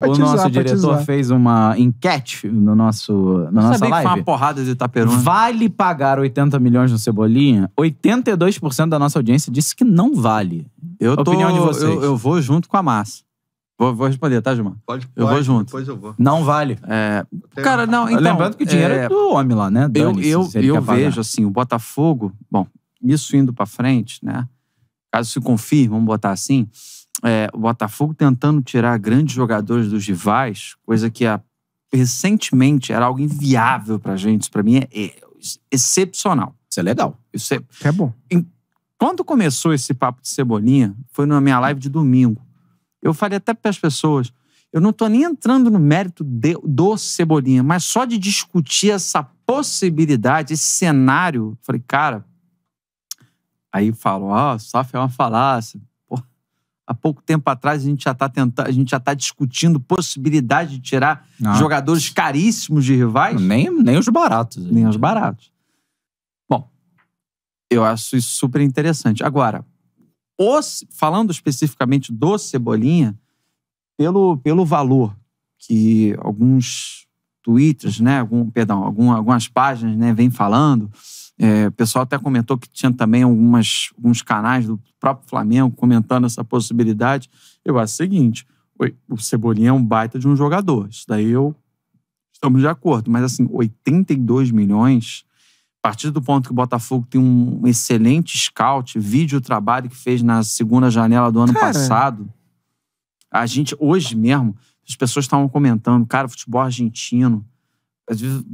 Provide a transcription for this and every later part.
o nosso diretor fez uma enquete no nosso, na Eu nossa live. É que foi uma porrada de Itaperu. Vale pagar 80 milhões no Cebolinha? 82% da nossa audiência disse que não vale. Eu tô, Opinião de vocês. Eu, eu vou junto com a massa. Vou, vou responder, tá, Gilmar? Pode, Eu pode, vou junto. Depois eu vou. Não vale. É, cara, não, então... Lembrando que o dinheiro é, é do homem lá, né? Eu, eu, eu vejo, assim, o Botafogo... Bom, isso indo pra frente, né? Caso se confirme, vamos botar assim é, o Botafogo tentando tirar grandes jogadores dos rivais, coisa que a, recentemente era algo inviável pra gente. pra mim é, é excepcional. Isso é legal. Isso é, é bom. Em, quando começou esse papo de cebolinha, foi na minha live de domingo. Eu falei até para as pessoas, eu não estou nem entrando no mérito de, do Cebolinha, mas só de discutir essa possibilidade, esse cenário. Falei, cara. Aí falam, ah, oh, SAF é uma falácia. Há pouco tempo atrás a gente já está tentando, a gente já tá discutindo possibilidade de tirar ah. jogadores caríssimos de rivais. Nem, nem os baratos. Gente. Nem os baratos. Bom, eu acho isso super interessante. Agora, falando especificamente do Cebolinha, pelo, pelo valor que alguns tweets, né? Algum, perdão, algum, algumas páginas, né? Vem falando. É, o pessoal até comentou que tinha também algumas, alguns canais do próprio Flamengo comentando essa possibilidade. Eu acho o seguinte: o Cebolinha é um baita de um jogador. Isso daí eu estamos de acordo. Mas assim, 82 milhões, a partir do ponto que o Botafogo tem um excelente scout, vídeo trabalho que fez na segunda janela do ano Cara. passado. A gente, hoje mesmo, as pessoas estavam comentando, cara, futebol argentino. Às vezes,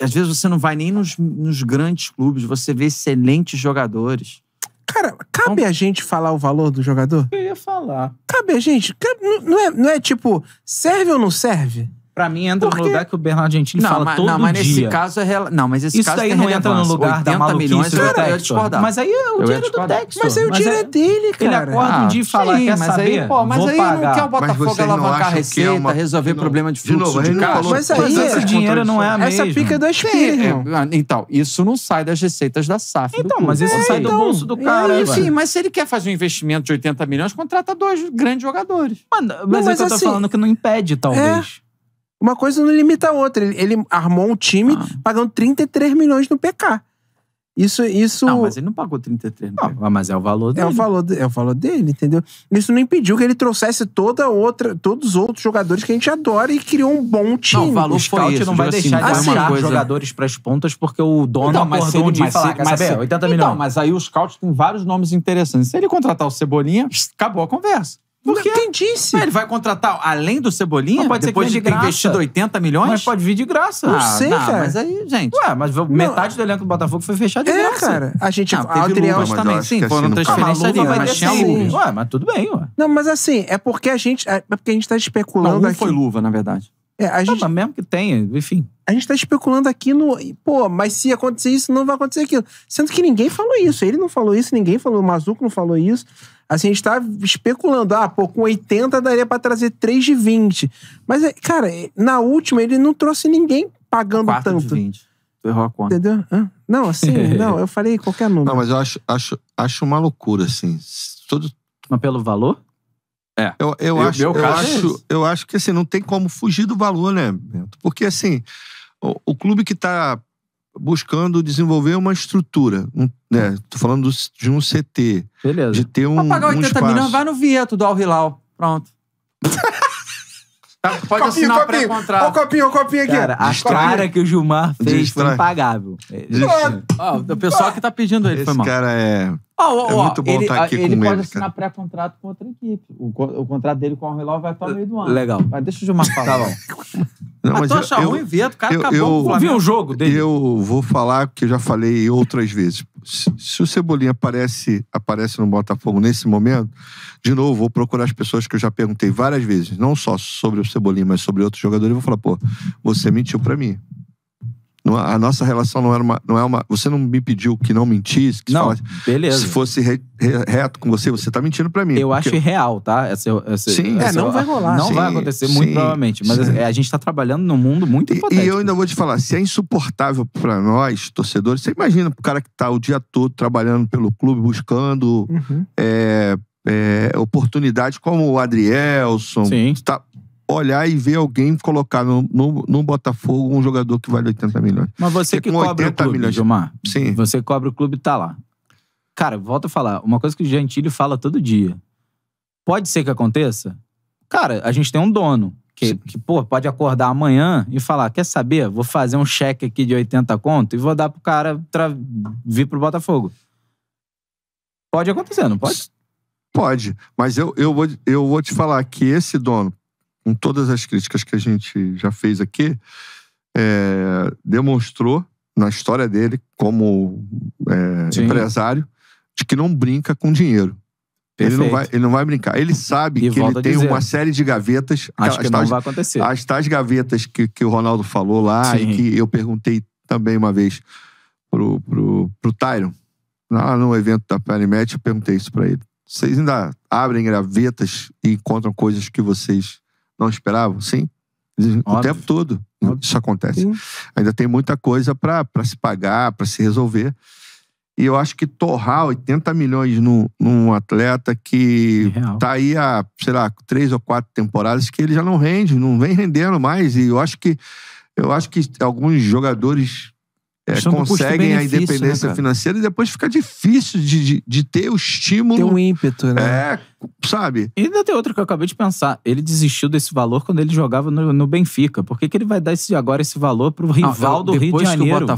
às vezes você não vai nem nos, nos grandes clubes, você vê excelentes jogadores. Cara, cabe então, a gente falar o valor do jogador? Eu ia falar. Cabe a gente? Cabe, não, é, não é tipo, serve ou não serve? Pra mim, entra Porque... no lugar que o Bernardo Gentili não, fala mas, todo não, mas dia. Nesse caso é rela... Não, mas esse Isso caso daí é não entra no lugar da maluquice milhões, do cara, eu discordar. Mas aí é o eu dinheiro do Textor. Mas aí é o dinheiro é, é dele, cara. Ele acorda ah, um dia e fala, sim, quer mas saber? Aí, pô, mas Vou aí pagar. não quer o Botafogo alavancar a é receita, é uma... resolver problema de fluxo de, novo, de caixa. Mas aí esse dinheiro não é a mesma. Essa pica do espírito. Ah, então, isso não sai das receitas da SAF. Então, mas isso sai do então, bolso do cara. Sim, mas se ele quer fazer um investimento de 80 milhões, contrata dois grandes jogadores. Mas é que eu tô falando que não impede, talvez. Uma coisa não limita a outra. Ele, ele armou um time ah. pagando 33 milhões no PK. Isso, isso. Não, mas ele não pagou 33 milhões. Não. Ah, mas é o valor dele. É o valor, é o valor dele, entendeu? Isso não impediu que ele trouxesse toda outra, todos os outros jogadores que a gente adora e criou um bom time. Não, o valor o foi isso, não vai assim, deixar de armar coisa... jogadores para as pontas porque o dono então, mas acordou de falar, mas, 80 então, milhões. mas aí o scout tem vários nomes interessantes. Se ele contratar o Cebolinha, acabou a conversa porque Quem disse? ele vai contratar além do Cebolinha? Mas pode depois ser que de ter investido 80 milhões? Mas pode vir de graça. Não ah, sei, não, cara. Mas aí, gente. Ué, mas metade do elenco do Botafogo foi fechado de é, graça. cara. A gente. Não, teve Adriel, Luba, também, sim. Foram assim, transferências de mas tinha assim, Ué, mas tudo bem, ué. Não, mas assim, é porque a gente. É porque a gente tá especulando. Não, um aqui. foi luva, na verdade. É, a gente... Ah, mas mesmo que tenha, enfim. A gente tá especulando aqui no. Pô, mas se acontecer isso, não vai acontecer aquilo. Sendo que ninguém falou isso. Ele não falou isso, ninguém falou, o Mazuco não falou isso. Assim, a gente tá especulando, ah, pô, com 80 daria para trazer 3 de 20. Mas, é, cara, é, na última ele não trouxe ninguém pagando 4 tanto. De 20. Tu errou a conta. Entendeu? Hã? Não, assim, não, eu falei qualquer número. Não, mas eu acho, acho, acho uma loucura, assim. Todo... Mas pelo valor? É. Eu, eu, eu é acho, eu, acho, é eu acho que assim, não tem como fugir do valor, né, Bento? Porque assim, o, o clube que tá buscando desenvolver uma estrutura. Um, né? Tô falando de um CT. Beleza. De ter um. Pra pagar 80 um milhões, vai no Vieto do Al Hilal. Pronto. Tá, pode copinho, assinar copinho, pré-contrato. Ó copinho, ó copinho aqui. Cara, a cara que o Gilmar fez foi impagável. o pessoal que tá pedindo ele, Esse foi mal. cara é... Oh, oh, é muito bom ele, estar tá aqui ele com ele. Ele pode assinar pré-contrato com outra equipe. O, o contrato dele com o Al vai para o meio do ano. Legal. Mas deixa o Gilmar tá falar. tá bom. Não, mas, tu acha eu, ruim, Vieto, o cara eu, acabou eu, o um jogo dele. Eu vou falar que eu já falei outras vezes. Se, se o Cebolinha aparece, aparece no Botafogo nesse momento, de novo, vou procurar as pessoas que eu já perguntei várias vezes, não só sobre o Cebolinha, mas sobre outros jogadores, e vou falar, pô, você mentiu para mim a nossa relação não era uma. Não é uma você não me pediu que não mentisse. Que não, falasse, beleza. Se fosse re, re, reto com você, você tá mentindo para mim. Eu acho irreal, tá? Essa, essa, sim, essa, é, não vai rolar. Não sim, vai acontecer, sim, muito provavelmente. Mas é, a gente tá trabalhando num mundo muito hipotético. E, e eu ainda vou te falar, se é insuportável para nós, torcedores, você imagina o cara que tá o dia todo trabalhando pelo clube, buscando uhum. é, é, oportunidade como o Adrielson. Sim. Tá, olhar e ver alguém colocar no, no, no, Botafogo um jogador que vale 80 milhões. Mas você que cobra o clube, milhões, Gilmar. Sim. Você cobra o clube e tá lá. Cara, volta a falar. Uma coisa que o Gentili fala todo dia. Pode ser que aconteça? Cara, a gente tem um dono. Que, que, pô, pode acordar amanhã e falar: quer saber? Vou fazer um cheque aqui de 80 conto e vou dar pro cara tra... vir pro Botafogo. Pode acontecer, não pode? Pode. Mas eu, eu, vou, eu vou te falar que esse dono com todas as críticas que a gente já fez aqui, é, demonstrou na história dele como é, empresário de que não brinca com dinheiro. Ele não, vai, ele não vai brincar. Ele sabe e que ele tem dizer. uma série de gavetas. Acho que tais, não vai acontecer. As tais gavetas que, que o Ronaldo falou lá Sim. e que eu perguntei também uma vez pro, pro, pro Tyron, lá no evento da Panimatch, eu perguntei isso para ele. Vocês ainda abrem gavetas e encontram coisas que vocês não esperavam, sim. O tempo todo né? Óbvio. isso acontece. Sim. Ainda tem muita coisa para se pagar, para se resolver. E eu acho que torrar 80 milhões num, num atleta que Real. tá aí há, sei lá, três ou quatro temporadas que ele já não rende, não vem rendendo mais. E eu acho que eu acho que alguns jogadores é, conseguem a né, independência né, financeira e depois fica difícil de, de, de, ter o estímulo. Ter um ímpeto, né? É, sabe? E ainda tem outro que eu acabei de pensar. Ele desistiu desse valor quando ele jogava no, no Benfica. Por que, que ele vai dar esse, agora esse valor pro rival Não, do Rio de Janeiro?